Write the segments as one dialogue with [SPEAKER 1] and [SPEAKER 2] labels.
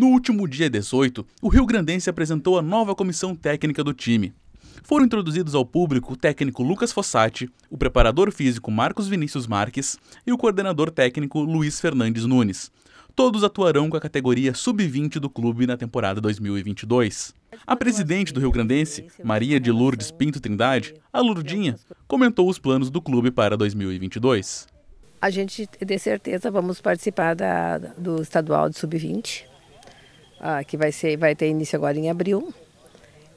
[SPEAKER 1] No último dia 18, o Rio Grandense apresentou a nova comissão técnica do time. Foram introduzidos ao público o técnico Lucas Fossati, o preparador físico Marcos Vinícius Marques e o coordenador técnico Luiz Fernandes Nunes. Todos atuarão com a categoria sub-20 do clube na temporada 2022. A presidente do Rio Grandense, Maria de Lourdes Pinto Trindade, a Lurdinha, comentou os planos do clube para 2022.
[SPEAKER 2] A gente, de certeza, vamos participar da, do estadual de sub-20, ah, que vai, ser, vai ter início agora em abril.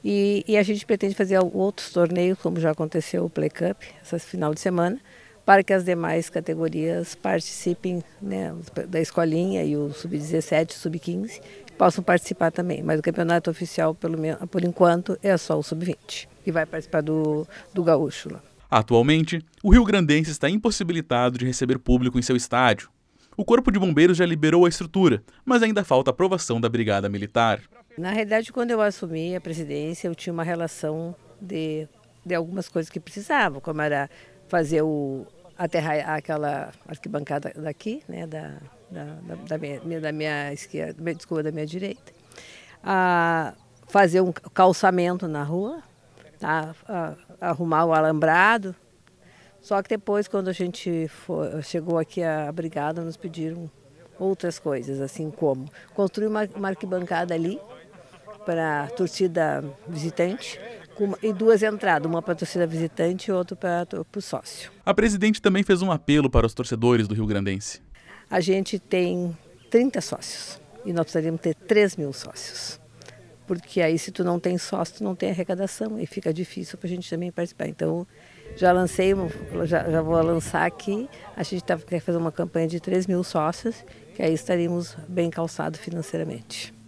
[SPEAKER 2] E, e, a gente pretende fazer outros torneios, como já aconteceu o Play Cup, esse final de semana, para que as demais categorias participem né, da escolinha e o sub-17, sub-15 possam participar também. Mas o campeonato oficial, pelo menos, por enquanto, é só o sub-20, que vai participar do, do gaúcho lá.
[SPEAKER 1] Atualmente, o Rio Grandense está impossibilitado de receber público em seu estádio, o Corpo de Bombeiros já liberou a estrutura, mas ainda falta a aprovação da Brigada Militar.
[SPEAKER 2] Na realidade, quando eu assumi a presidência, eu tinha uma relação de, de algumas coisas que precisava, como era fazer o aterrar aquela arquibancada daqui, né, da, da, da, da minha, da minha esquerda, desculpa, da minha direita, a fazer um calçamento na rua, a, tá, a, arrumar o alambrado, só que depois, quando a gente chegou aqui à brigada, nos pediram outras coisas, assim como construir uma, uma arquibancada ali para a torcida visitante e duas entradas, uma para a torcida visitante e outra para o sócio.
[SPEAKER 1] A presidente também fez um apelo para os torcedores do Rio Grandense.
[SPEAKER 2] A gente tem 30 sócios e nós precisaríamos ter 3 mil sócios porque aí se tu não tem sócio, tu não tem arrecadação e fica difícil para a gente também participar. Então, já lancei, já, já vou lançar aqui, a gente tá, quer fazer uma campanha de 3 mil sócios, que aí estaríamos bem calçados financeiramente.